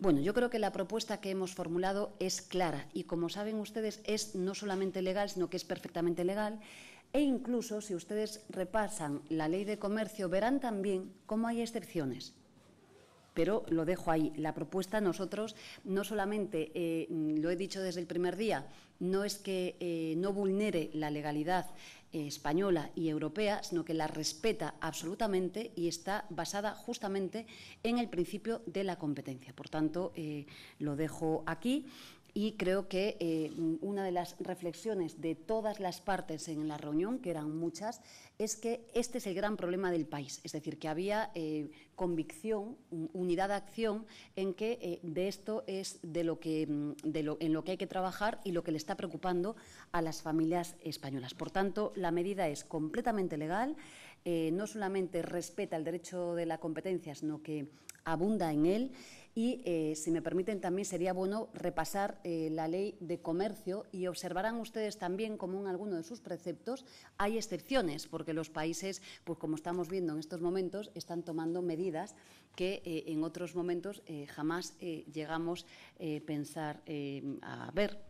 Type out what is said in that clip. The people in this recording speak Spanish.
Bueno, yo creo que la propuesta que hemos formulado es clara y, como saben ustedes, es no solamente legal, sino que es perfectamente legal. E incluso, si ustedes repasan la ley de comercio, verán también cómo hay excepciones pero lo dejo ahí. La propuesta nosotros no solamente, eh, lo he dicho desde el primer día, no es que eh, no vulnere la legalidad eh, española y europea, sino que la respeta absolutamente y está basada justamente en el principio de la competencia. Por tanto, lo dejo aquí y creo que eh, una de las reflexiones de todas las partes en la reunión, que eran muchas, es que este es el gran problema del país. Es decir, que había eh, convicción, unidad de acción en que eh, de esto es de lo que, mm, en lo que hay que trabajar y lo que le está preocupando a las familias españolas. Por tanto, la medida es completamente legal. Eh, no solamente respeta el derecho de la competencia, sino que abunda en él. Y, eh, si me permiten, también sería bueno repasar eh, la ley de comercio y observarán ustedes también como en alguno de sus preceptos hay excepciones, porque los países, pues como estamos viendo en estos momentos, están tomando medidas que en otros momentos jamás llegamos a pensar a ver.